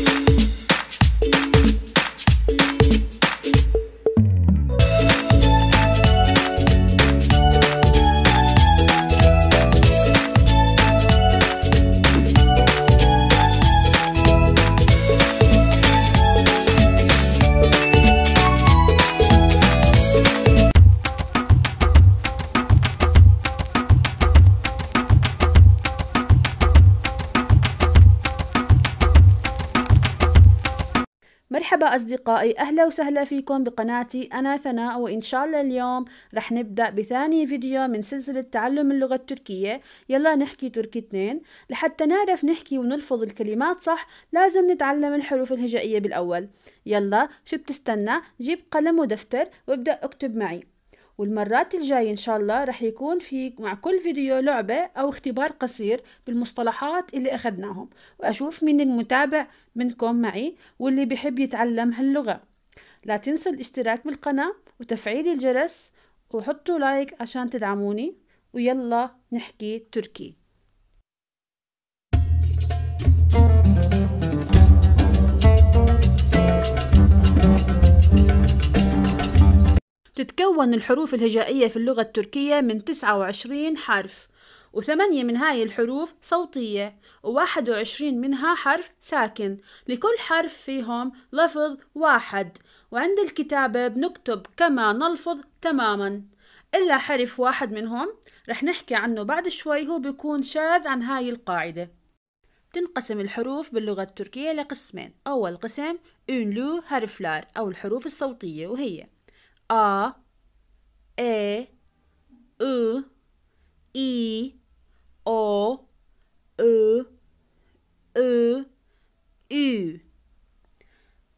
Thank you. مرحبا أصدقائي أهلا وسهلا فيكم بقناتي أنا ثناء وإن شاء الله اليوم رح نبدأ بثاني فيديو من سلسلة تعلم اللغة التركية يلا نحكي تركي اثنين لحتى نعرف نحكي ونلفظ الكلمات صح لازم نتعلم الحروف الهجائية بالأول يلا شو بتستنى جيب قلم ودفتر وابدأ اكتب معي والمرات الجاية إن شاء الله رح يكون في مع كل فيديو لعبة أو اختبار قصير بالمصطلحات اللي أخذناهم وأشوف مين المتابع منكم معي واللي بحب يتعلم هاللغة لا تنسوا الاشتراك بالقناة وتفعيل الجرس وحطوا لايك عشان تدعموني ويلا نحكي تركي تتكون الحروف الهجائية في اللغة التركية من تسعة وعشرين حرف وثمانية من هاي الحروف صوتية وواحد وعشرين منها حرف ساكن لكل حرف فيهم لفظ واحد وعند الكتابة بنكتب كما نلفظ تماما إلا حرف واحد منهم رح نحكي عنه بعد شوي هو بيكون شاذ عن هاي القاعدة تنقسم الحروف باللغة التركية لقسمين أول قسم أونلو هرفلار أو الحروف الصوتية وهي A E I I O أ أ ü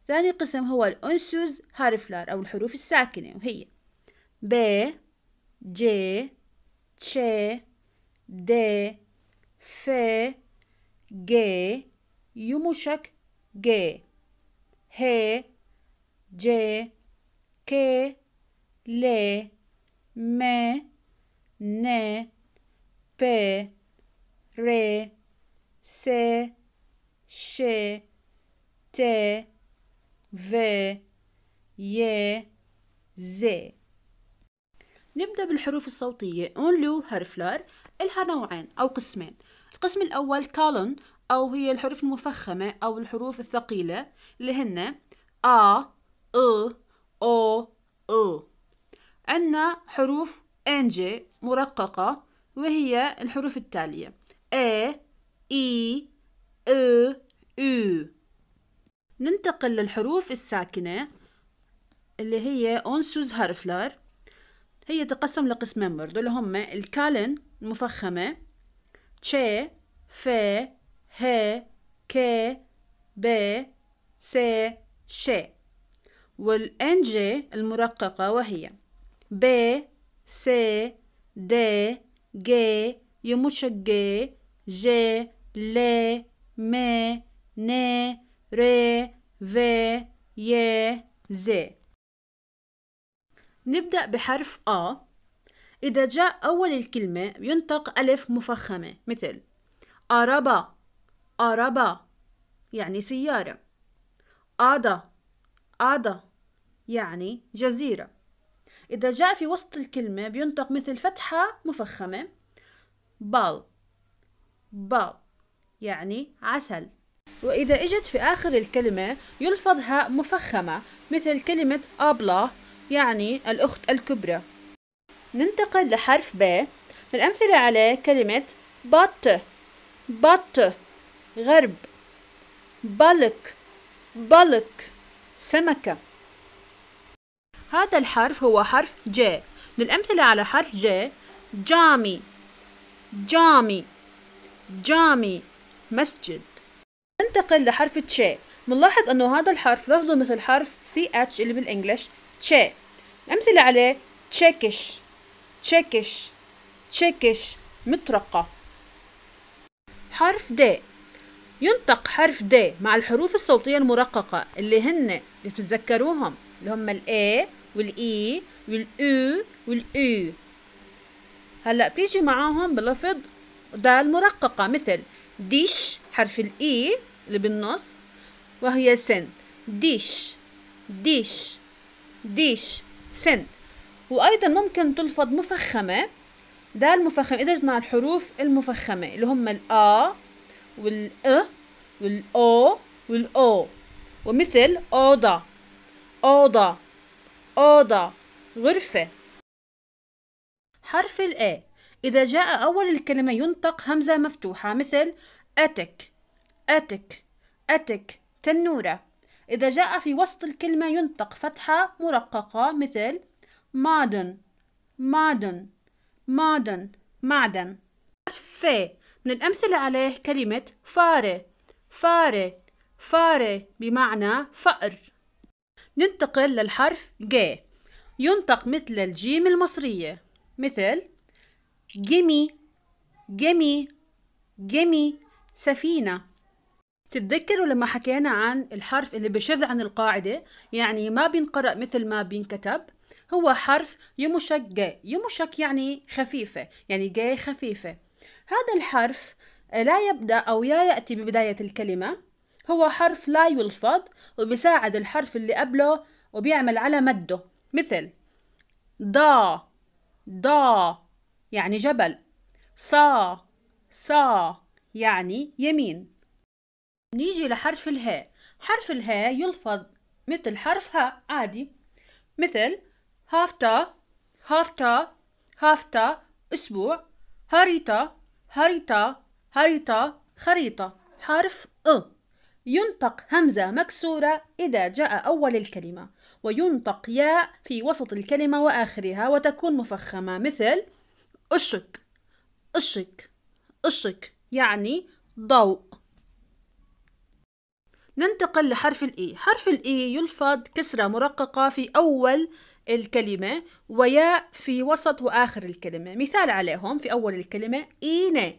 ثاني قسم هو الأنسوز هارفلار أو الحروف الساكنة وهي ب ج تش د ف ج يمشك ج ه ج ك لي مي ني بي ر س she, تي في ي زي نبدأ بالحروف الصوتية أونلو هرفلر إلها نوعين أو قسمين القسم الأول كالون أو هي الحروف المفخمة أو الحروف الثقيلة اللي هن آ أ أو أو عندنا حروف إنجي مرققة وهي الحروف التالية اي اي او او ننتقل للحروف الساكنة اللي هي أونسوز هارفلر هي تقسم لقسمين برضو اللي هم الكالن المفخمة تش ف ه ك ب س ش والان جي المرققة وهي ب س د ج يمشج ج ل م ن ر ف ي ز نبدأ بحرف أ إذا جاء أول الكلمة ينطق ألف مفخمة مثل أربا أربا يعني سيارة أدا أدا يعني جزيرة إذا جاء في وسط الكلمة بينطق مثل فتحة مفخمة بال بال يعني عسل وإذا إجت في آخر الكلمة يلفظ هاء مفخمة مثل كلمة أبلا يعني الأخت الكبرى ننتقل لحرف ب الأمثلة عليه كلمة بط بط غرب بلك بلك سمكة هذا الحرف هو حرف ج الأمثلة على حرف ج جامي جامي جامي مسجد ننتقل لحرف تش منلاحظ أنه هذا الحرف لفظه مثل حرف سي اتش اللي بالإنجلش تش الأمثلة عليه تشيكش تشيكش تشيكش مطرقة حرف د ينطق حرف د مع الحروف الصوتية المرققة اللي هن اللي بتتذكروهم اللي هم ال A والاي والاو والاو هلا بيجي معاهم بلفظ دال مرققة مثل ديش حرف الاي اللي بالنص وهي سن ديش ديش ديش سن وايضا ممكن تلفظ مفخمة دال مفخمه اذا جمع الحروف المفخمة اللي هم الا والأ والأو والأو ومثل أوضة أوضة أوضة غرفة حرف الآ إذا جاء أول الكلمة ينطق همزة مفتوحة مثل أتك أتك أتك تنورة إذا جاء في وسط الكلمة ينطق فتحة مرققة مثل معدن معدن معدن معدن حرف ف من الأمثلة عليه كلمة فارة فارة فارة بمعنى فأر ننتقل للحرف ج ينطق مثل الجيم المصرية مثل جيمي جيمي جيمي سفينة تتذكروا لما حكينا عن الحرف اللي بشذ عن القاعدة يعني ما بينقرأ مثل ما بينكتب هو حرف يمشك ج يمشك يعني خفيفة يعني ج خفيفة هذا الحرف لا يبدأ أو لا يأتي ببداية الكلمة هو حرف لا يلفظ وبيساعد الحرف اللي قبله وبيعمل على مده مثل ضا ضا يعني جبل صا صا يعني يمين نيجي لحرف الهاء حرف الهاء يلفظ مثل حرف هاء عادي مثل هافتا هافتا هافتا أسبوع هاريتا هاريتا هاريتا خريطة حرف أ ينطق همزة مكسورة إذا جاء أول الكلمة وينطق ياء في وسط الكلمة وآخرها وتكون مفخمة مثل أشك أشك أشك يعني ضوء ننتقل لحرف الإي e. حرف الإي e يلفظ كسرة مرققة في أول الكلمة وياء في وسط وآخر الكلمة مثال عليهم في أول الكلمة إينة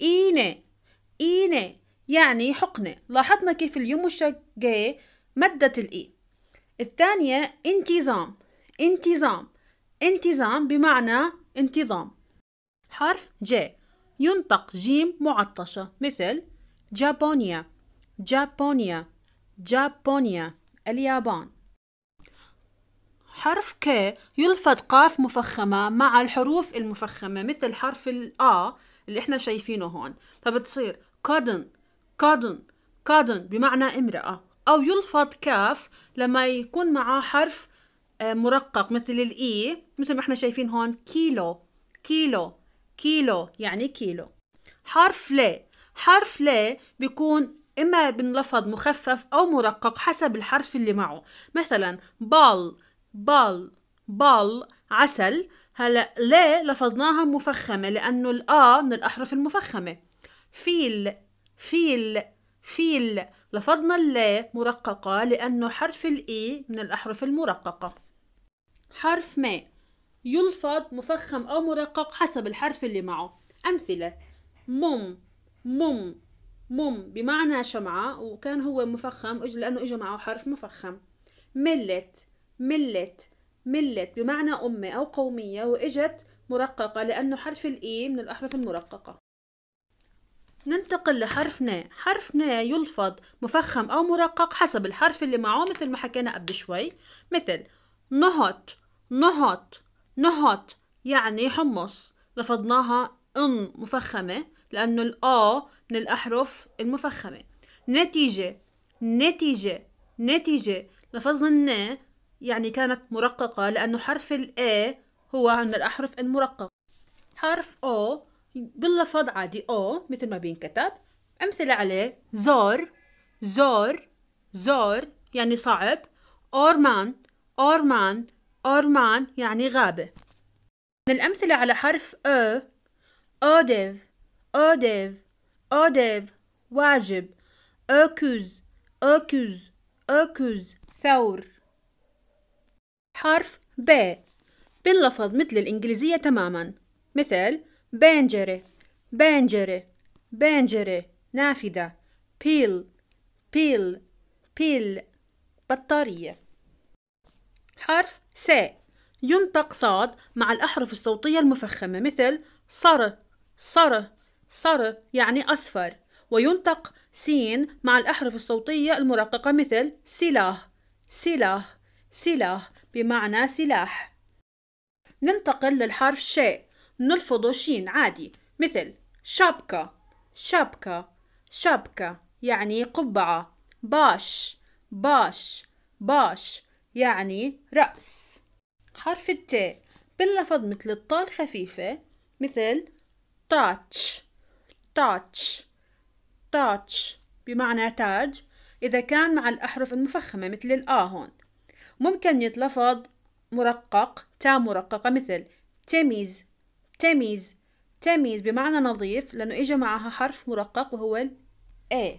إينة إينة يعني حقنة لاحظنا كيف اليمشة جاي مدت الإي e. الثانية انتظام انتظام انتظام بمعنى انتظام حرف ج ينطق جيم معطشة مثل جابونيا جابونيا جابونيا اليابان حرف ك يلفظ قاف مفخمة مع الحروف المفخمة مثل حرف الآ اللي احنا شايفينه هون فبتصير كودن كادن كادن بمعنى امرأة أو يلفظ كاف لما يكون معاه حرف آه، مرقق مثل الإي e، مثل ما احنا شايفين هون كيلو كيلو كيلو يعني كيلو حرف ل حرف ل بيكون إما بنلفظ مخفف أو مرقق حسب الحرف اللي معه مثلا بال بال بال عسل هلا ل لفظناها مفخمة لأنه الآ من الأحرف المفخمة فيل فيل فيل لفظنا اللي مرققة لأنه حرف الإي من الأحرف المرققة حرف ما يلفظ مفخم أو مرقق حسب الحرف اللي معه أمثلة مم مم مم بمعنى شمعة وكان هو مفخم إج لأنه إجا معه حرف مفخم ملت ملت ملت بمعنى أمة أو قومية وإجت مرققة لأنه حرف الإي من الأحرف المرققة ننتقل لحرف ن حرف ن يلفظ مفخم أو مرقق حسب الحرف اللي معه مثل ما حكينا قبل شوي مثل نهط نهط نهط يعني حمص لفظناها ان مفخمة لأنه الآ من الأحرف المفخمة نتيجة نتيجة نتيجة لفظنا النا يعني كانت مرققة لأنه حرف الآ هو من الأحرف المرققة حرف أو باللفظ عادي او مثل ما بينكتب امثله عليه زور زور زور يعني صعب اورمان اورمان اورمان يعني غابه من الامثله على حرف أ أوديف أوديف أوديف واجب أكوز أكوز أكوز ثور حرف ب باللفظ مثل الإنجليزية تماما مثل بنجره بنجره بنجره نافذة بيل بيل بيل بطارية حرف س ينطق صاد مع الأحرف الصوتية المفخمة مثل صر صر صر يعني أصفر وينطق سين مع الأحرف الصوتية المرققة مثل سلاه سلاه سلاه بمعنى سلاح ننتقل للحرف شيء نلفظ شين عادي مثل شابكا شابكا شابكا يعني قبعة باش باش باش يعني رأس حرف التاء باللفظ مثل الطال خفيفة مثل تاتش تاتش تاتش بمعنى تاج إذا كان مع الأحرف المفخمة مثل الآ هون ممكن يتلفظ مرقق تاء مرققة مثل تميز تميز تميز بمعنى نظيف لأنه إجا معها حرف مرقق وهو الـ A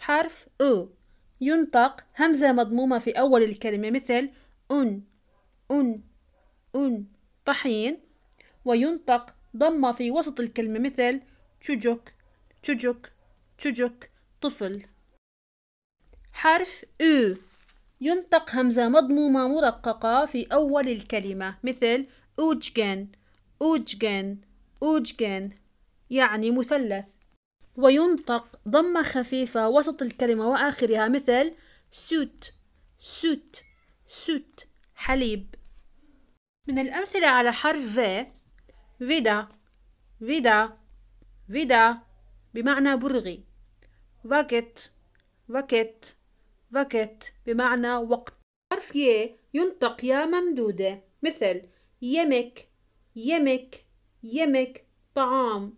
حرف أو ينطق همزة مضمومة في أول الكلمة مثل أن أن أن طحين وينطق ضمة في وسط الكلمة مثل تشجك تشجك تشجك طفل حرف أو ينطق همزة مضمومة مرققة في أول الكلمة مثل أوججن أوججن أوججن يعني مثلث وينطق ضمة خفيفة وسط الكلمة وآخرها مثل سوت سوت سوت حليب من الأمثلة على حرف V فيدا فيدا فيدا بمعنى برغي وقت وقت وقت بمعنى وقت حرف ي ينطق يا ممدودة مثل يمك يمك يمك طعام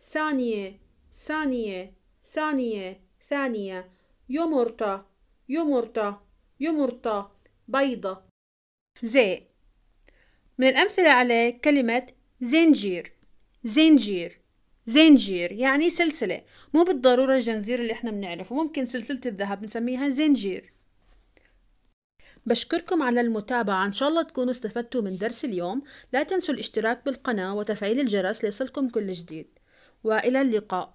ثانية ثانية ثانية ثانية يمرطة يمرطة يمرطة بيضة زي من الأمثلة على كلمة زنجير زنجير زنجير يعني سلسلة مو بالضرورة الجنزير اللي احنا بنعرفه ممكن سلسلة الذهب بنسميها زنجير بشكركم على المتابعة إن شاء الله تكونوا استفدتوا من درس اليوم لا تنسوا الاشتراك بالقناة وتفعيل الجرس ليصلكم كل جديد وإلى اللقاء